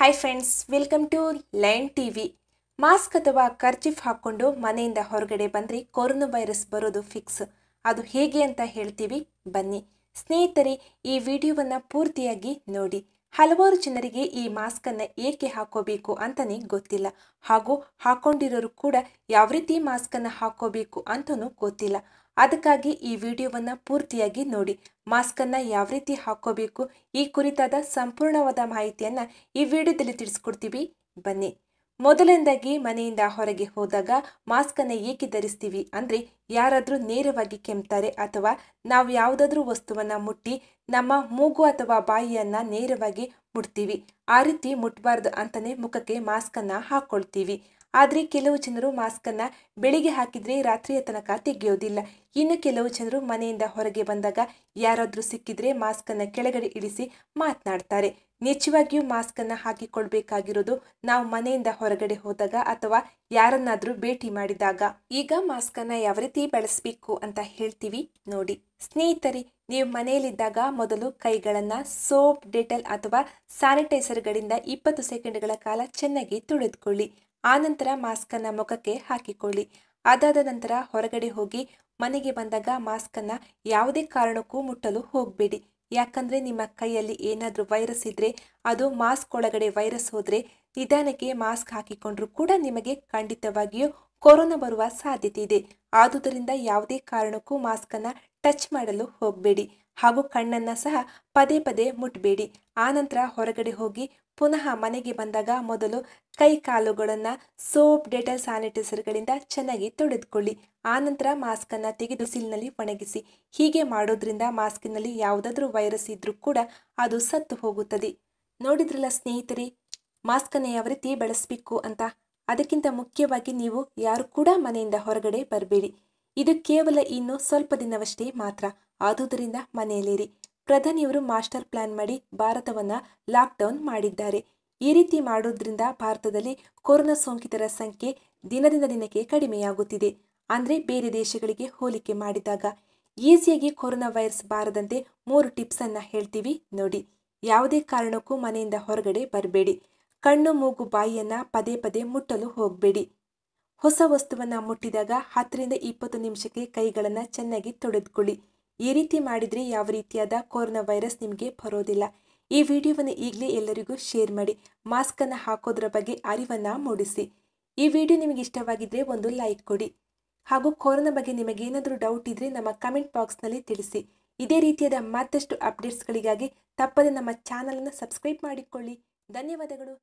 hi friends welcome to Line T V mask ಅಥವಾ kerchief ಹಾಕ್ಕೊಂಡು ಮನೆಯಿಂದ ಹೊರಗಡೆ ಬಂದರೆ ಕೊರೋನಾ ವೈರಸ್ ಬರೋದು ಫಿಕ್ಸ್ ಅದು ಹೇಗೆ ಅಂತ ಹೇಳ್ತೀವಿ ಬನ್ನಿ ಸ್ನೇಹಿತರೆ ಈ ವಿಡಿಯೋವನ್ನು ಪೂರ್ತಿಯಾಗಿ ನೋಡಿ ಹಲವಾರು ಜನರಿಗೆ ಈ ಮಾಸ್ಕನ್ನು ಏಕೆ ಹಾಕೋಬೇಕು ಅಂತಲೇ ಗೊತ್ತಿಲ್ಲ ಹಾಗೂ ಹಾಕೊಂಡಿರೋರು ಕೂಡ ಯಾವ ರೀತಿ ಮಾಸ್ಕನ್ನು ಹಾಕೋಬೇಕು ಅಂತಲೂ ಗೊತ್ತಿಲ್ಲ ಅದಕ್ಕಾಗಿ ಈ ವಿಡಿಯೋವನ್ನು ಪೂರ್ತಿಯಾಗಿ ನೋಡಿ ಮಾಸ್ಕನ್ನು ಯಾವ ರೀತಿ ಹಾಕೋಬೇಕು ಈ ಕುರಿತಾದ ಸಂಪೂರ್ಣವಾದ ಮಾಹಿತಿಯನ್ನು ಈ ವಿಡಿಯೋದಲ್ಲಿ ತಿಳಿಸ್ಕೊಡ್ತೀವಿ ಬನ್ನಿ ಮೊದಲನೇದಾಗಿ ಮನೆಯಿಂದ ಹೊರಗೆ ಹೋದಾಗ ಮಾಸ್ಕನ್ನು ಏಕೆ ಧರಿಸ್ತೀವಿ ಅಂದರೆ ಯಾರಾದರೂ ನೇರವಾಗಿ ಕೆಮ್ತಾರೆ ಅಥವಾ ನಾವು ಯಾವುದಾದ್ರೂ ವಸ್ತುವನ್ನು ಮುಟ್ಟಿ ನಮ್ಮ ಮೂಗು ಅಥವಾ ಬಾಯಿಯನ್ನು ನೇರವಾಗಿ ಮುಟ್ತೀವಿ ಆ ರೀತಿ ಮುಟ್ಟಬಾರ್ದು ಅಂತಲೇ ಮುಖಕ್ಕೆ ಮಾಸ್ಕನ್ನು ಹಾಕ್ಕೊಳ್ತೀವಿ ಆದರೆ ಕೆಲವು ಜನರು ಮಾಸ್ಕನ್ನು ಬೆಳಿಗ್ಗೆ ಹಾಕಿದರೆ ರಾತ್ರಿಯ ತನಕ ತೆಗೆಯೋದಿಲ್ಲ ಇನ್ನು ಕೆಲವು ಜನರು ಮನೆಯಿಂದ ಹೊರಗೆ ಬಂದಾಗ ಯಾರಾದರೂ ಸಿಕ್ಕಿದ್ರೆ ಮಾಸ್ಕನ್ನು ಕೆಳಗಡೆ ಇಳಿಸಿ ಮಾತನಾಡ್ತಾರೆ ನಿಜವಾಗಿಯೂ ಮಾಸ್ಕನ್ನು ಹಾಕಿಕೊಳ್ಬೇಕಾಗಿರೋದು ನಾವು ಮನೆಯಿಂದ ಹೊರಗಡೆ ಹೋದಾಗ ಅಥವಾ ಯಾರನ್ನಾದರೂ ಭೇಟಿ ಮಾಡಿದಾಗ ಈಗ ಮಾಸ್ಕನ್ನು ಯಾವ ರೀತಿ ಬಳಸಬೇಕು ಅಂತ ಹೇಳ್ತೀವಿ ನೋಡಿ ಸ್ನೇಹಿತರೆ ನೀವು ಮನೆಯಲ್ಲಿದ್ದಾಗ ಮೊದಲು ಕೈಗಳನ್ನು ಸೋಪ್ ಡೆಟಲ್ ಅಥವಾ ಸ್ಯಾನಿಟೈಸರ್ಗಳಿಂದ ಇಪ್ಪತ್ತು ಸೆಕೆಂಡ್ಗಳ ಕಾಲ ಚೆನ್ನಾಗಿ ತೊಳೆದುಕೊಳ್ಳಿ ಆನಂತರ ಮಾಸ್ಕನ್ನು ಮುಖಕ್ಕೆ ಹಾಕಿಕೊಳ್ಳಿ ಅದಾದ ನಂತರ ಹೊರಗಡೆ ಹೋಗಿ ಮನೆಗೆ ಬಂದಾಗ ಮಾಸ್ಕನ್ನು ಯಾವುದೇ ಕಾರಣಕ್ಕೂ ಮುಟ್ಟಲು ಹೋಗಬೇಡಿ ಯಾಕಂದರೆ ನಿಮ್ಮ ಕೈಯಲ್ಲಿ ಏನಾದರೂ ವೈರಸ್ ಇದ್ದರೆ ಅದು ಮಾಸ್ಕ್ ಒಳಗಡೆ ವೈರಸ್ ಹೋದರೆ ನಿಧಾನಕ್ಕೆ ಮಾಸ್ಕ್ ಹಾಕಿಕೊಂಡರೂ ಕೂಡ ನಿಮಗೆ ಖಂಡಿತವಾಗಿಯೂ ಕೊರೋನಾ ಬರುವ ಸಾಧ್ಯತೆ ಇದೆ ಆದುದರಿಂದ ಯಾವುದೇ ಕಾರಣಕ್ಕೂ ಮಾಸ್ಕನ್ನು ಟಚ್ ಮಾಡಲು ಹೋಗಬೇಡಿ ಹಾಗೂ ಕಣ್ಣನ್ನು ಸಹ ಪದೇ ಪದೇ ಮುಟ್ಟಬೇಡಿ ಆನಂತರ ಹೊರಗಡೆ ಹೋಗಿ ಪುನಃ ಮನೆಗೆ ಬಂದಾಗ ಮೊದಲು ಕೈ ಕಾಲುಗಳನ್ನು ಸೋಪ್ ಡೆಟಲ್ ಸ್ಯಾನಿಟೈಸರ್ಗಳಿಂದ ಚೆನ್ನಾಗಿ ತೊಡೆದುಕೊಳ್ಳಿ ಆನಂತರ ಮಾಸ್ಕನ್ನು ತೆಗೆದು ಸಿಲ್ನಲ್ಲಿ ಒಣಗಿಸಿ ಹೀಗೆ ಮಾಡೋದ್ರಿಂದ ಮಾಸ್ಕಿನಲ್ಲಿ ಯಾವುದಾದ್ರೂ ವೈರಸ್ ಇದ್ದರೂ ಕೂಡ ಅದು ಸತ್ತು ಹೋಗುತ್ತದೆ ನೋಡಿದ್ರಲ್ಲ ಸ್ನೇಹಿತರೆ ಮಾಸ್ಕನ್ನು ಯಾವ ರೀತಿ ಬಳಸಬೇಕು ಅಂತ ಅದಕ್ಕಿಂತ ಮುಖ್ಯವಾಗಿ ನೀವು ಯಾರು ಕೂಡ ಮನೆಯಿಂದ ಹೊರಗಡೆ ಬರಬೇಡಿ ಇದು ಕೇವಲ ಇನ್ನು ಸ್ವಲ್ಪ ದಿನವಷ್ಟೇ ಮಾತ್ರ ಆದುದರಿಂದ ಮನೆಯಲ್ಲಿರಿ ಪ್ರಧಾನಿಯವರು ಮಾಸ್ಟರ್ ಪ್ಲಾನ್ ಮಾಡಿ ಭಾರತವನ್ನು ಲಾಕ್ಡೌನ್ ಮಾಡಿದ್ದಾರೆ ಈ ರೀತಿ ಮಾಡೋದ್ರಿಂದ ಭಾರತದಲ್ಲಿ ಕೊರೋನಾ ಸೋಂಕಿತರ ಸಂಖ್ಯೆ ದಿನದಿಂದ ದಿನಕ್ಕೆ ಕಡಿಮೆಯಾಗುತ್ತಿದೆ ಅಂದರೆ ಬೇರೆ ದೇಶಗಳಿಗೆ ಹೋಲಿಕೆ ಮಾಡಿದಾಗ ಈಸಿಯಾಗಿ ಕೊರೋನಾ ವೈರಸ್ ಬಾರದಂತೆ ಮೂರು ಟಿಪ್ಸ್ ಅನ್ನ ಹೇಳ್ತೀವಿ ನೋಡಿ ಯಾವುದೇ ಕಾರಣಕ್ಕೂ ಮನೆಯಿಂದ ಹೊರಗಡೆ ಬರಬೇಡಿ ಕಣ್ಣು ಮೂಗು ಬಾಯಿಯನ್ನ ಪದೇ ಪದೇ ಮುಟ್ಟಲು ಹೋಗಬೇಡಿ ಹೊಸ ವಸ್ತುವನ್ನು ಮುಟ್ಟಿದಾಗ ಹತ್ತರಿಂದ ಇಪ್ಪತ್ತು ನಿಮಿಷಕ್ಕೆ ಕೈಗಳನ್ನು ಚೆನ್ನಾಗಿ ತೊಡೆದುಕೊಳ್ಳಿ ಈ ರೀತಿ ಮಾಡಿದರೆ ಯಾವ ರೀತಿಯಾದ ಕೊರೋನಾ ವೈರಸ್ ನಿಮಗೆ ಬರೋದಿಲ್ಲ ಈ ವಿಡಿಯೋವನ್ನು ಈಗಲೇ ಎಲ್ಲರಿಗೂ ಶೇರ್ ಮಾಡಿ ಮಾಸ್ಕನ್ನು ಹಾಕೋದ್ರ ಬಗ್ಗೆ ಅರಿವನ್ನು ಮೂಡಿಸಿ ಈ ವಿಡಿಯೋ ನಿಮಗೆ ಇಷ್ಟವಾಗಿದ್ದರೆ ಒಂದು ಲೈಕ್ ಕೊಡಿ ಹಾಗೂ ಕೊರೋನಾ ಬಗ್ಗೆ ನಿಮಗೇನಾದರೂ ಡೌಟ್ ಇದ್ದರೆ ನಮ್ಮ ಕಮೆಂಟ್ ಬಾಕ್ಸ್ನಲ್ಲಿ ತಿಳಿಸಿ ಇದೇ ರೀತಿಯಾದ ಮತ್ತಷ್ಟು ಅಪ್ಡೇಟ್ಸ್ಗಳಿಗಾಗಿ ತಪ್ಪದೆ ನಮ್ಮ ಚಾನಲನ್ನು ಸಬ್ಸ್ಕ್ರೈಬ್ ಮಾಡಿಕೊಳ್ಳಿ ಧನ್ಯವಾದಗಳು